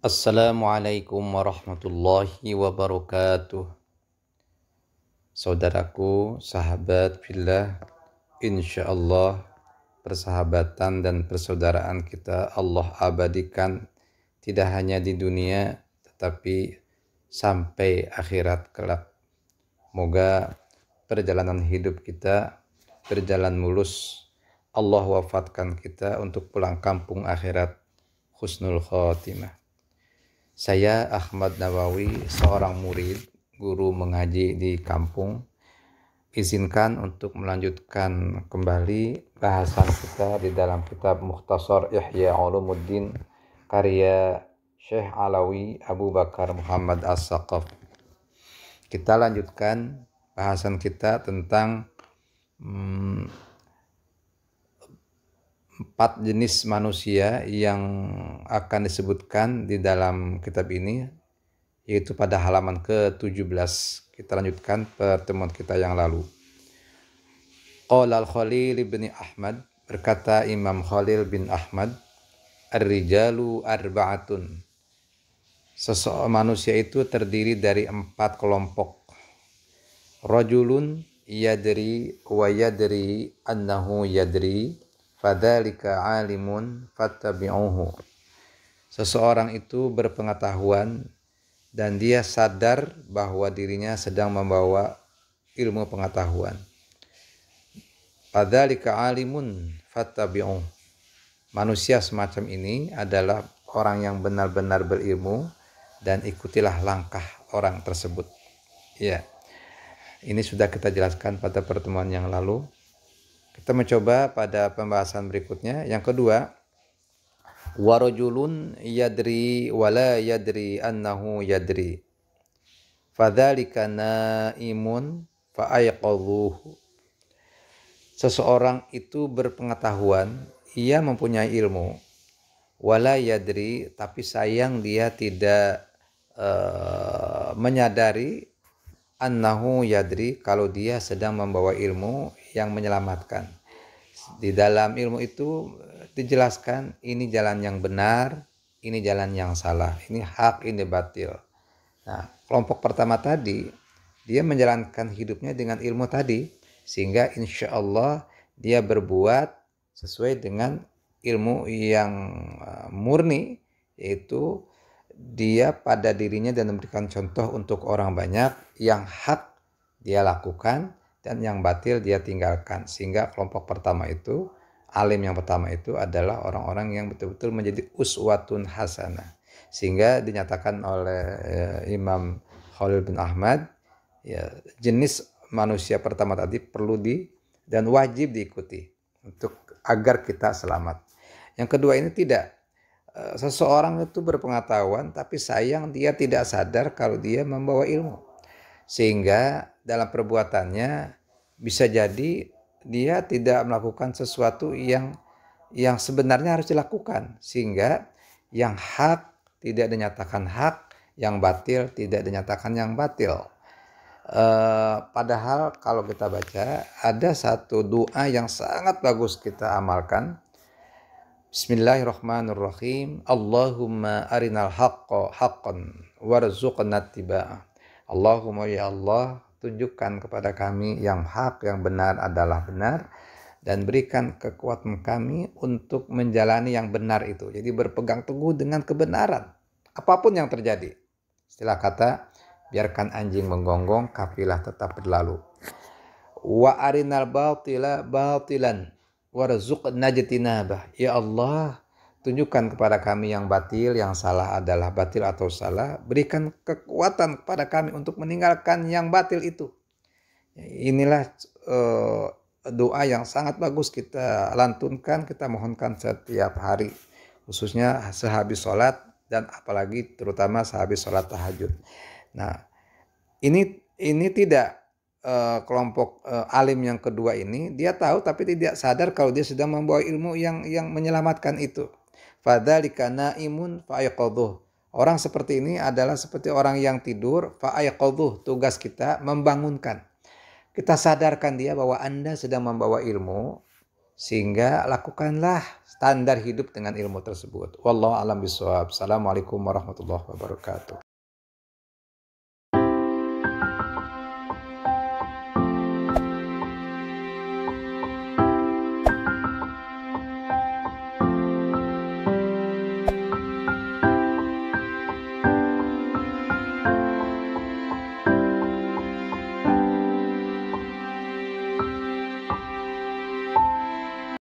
Assalamualaikum warahmatullahi wabarakatuh. Saudaraku, sahabat billah InsyaAllah persahabatan dan persaudaraan kita Allah abadikan tidak hanya di dunia tetapi sampai akhirat kelak. Moga perjalanan hidup kita berjalan mulus. Allah wafatkan kita untuk pulang kampung akhirat husnul khotimah. Saya Ahmad Nawawi, seorang murid, guru mengaji di kampung. Izinkan untuk melanjutkan kembali bahasan kita di dalam kitab Mukhtasar Ihya Ulumuddin karya Syekh Alawi Abu Bakar Muhammad As-Saqaf. Kita lanjutkan bahasan kita tentang empat jenis manusia yang akan disebutkan di dalam kitab ini yaitu pada halaman ke-17. Kita lanjutkan pertemuan kita yang lalu. Qala Al-Khalil bin Ahmad berkata Imam Khalil bin Ahmad Ar-rijalu arba'atun Sosok manusia itu terdiri dari empat kelompok. Rajulun yadri wa yadri annahu yadri fadzalika alimun fattabi'uhu seseorang itu berpengetahuan dan dia sadar bahwa dirinya sedang membawa ilmu pengetahuan fadzalika alimun fattabi'uhu manusia semacam ini adalah orang yang benar-benar berilmu dan ikutilah langkah orang tersebut ya ini sudah kita jelaskan pada pertemuan yang lalu kita mencoba pada pembahasan berikutnya. Yang kedua, warujulun yadri wala yadri annahu yadri. Fadzalika naimun faayqadhuhu. Seseorang itu berpengetahuan, ia mempunyai ilmu, wala yadri, tapi sayang dia tidak uh, menyadari annahu yadri kalau dia sedang membawa ilmu yang menyelamatkan. Di dalam ilmu itu eh, dijelaskan ini jalan yang benar, ini jalan yang salah, ini hak, ini batil. Nah, kelompok pertama tadi dia menjalankan hidupnya dengan ilmu tadi sehingga insya Allah dia berbuat sesuai dengan ilmu yang eh, murni yaitu dia pada dirinya dan memberikan contoh untuk orang banyak yang hak dia lakukan dan yang batil dia tinggalkan sehingga kelompok pertama itu alim yang pertama itu adalah orang-orang yang betul-betul menjadi uswatun hasanah sehingga dinyatakan oleh eh, Imam Khalil bin Ahmad ya jenis manusia pertama tadi perlu di dan wajib diikuti untuk agar kita selamat. Yang kedua ini tidak Eh, seseorang itu berpengetahuan tapi sayang dia tidak sadar kalau dia membawa ilmu. Sehingga dalam perbuatannya bisa jadi dia tidak melakukan sesuatu yang yang sebenarnya harus dilakukan sehingga yang hak tidak dinyatakan hak, yang batil tidak dinyatakan yang batil. E, padahal kalau kita baca ada satu doa yang sangat bagus kita amalkan Bismillahirrahmanirrahim. Allahumma arinal haqqa haqqan warzuqna tiba'a. Allahumma ya Allah, tunjukkan kepada kami yang hak, yang benar adalah benar dan berikan kekuatan kami untuk menjalani yang benar itu. Jadi berpegang teguh dengan kebenaran apapun yang terjadi. Istilah kata biarkan anjing menggonggong, kafilah tetap berlalu. Wa arinal batila batilan Warzuk jitinabah. Ya Allah, tunjukkan kepada kami yang batil, yang salah adalah batil atau salah. Berikan kekuatan kepada kami untuk meninggalkan yang batil itu. Ya, inilah uh, doa yang sangat bagus kita lantunkan, kita mohonkan setiap hari. Khususnya sehabis sholat dan apalagi terutama sehabis sholat tahajud. Nah, ini ini tidak Eh, kelompok uh, alim yang kedua ini dia tahu tapi tidak sadar kalau dia sedang membawa ilmu yang yang menyelamatkan itu fadzalika naimun fa'ayqadhuh orang seperti ini adalah seperti orang yang tidur fa'ayqadhuh tugas kita membangunkan kita sadarkan dia bahwa Anda sedang membawa ilmu sehingga lakukanlah standar hidup dengan ilmu tersebut. Wallahu alam bisawab. Assalamualaikum warahmatullahi wabarakatuh.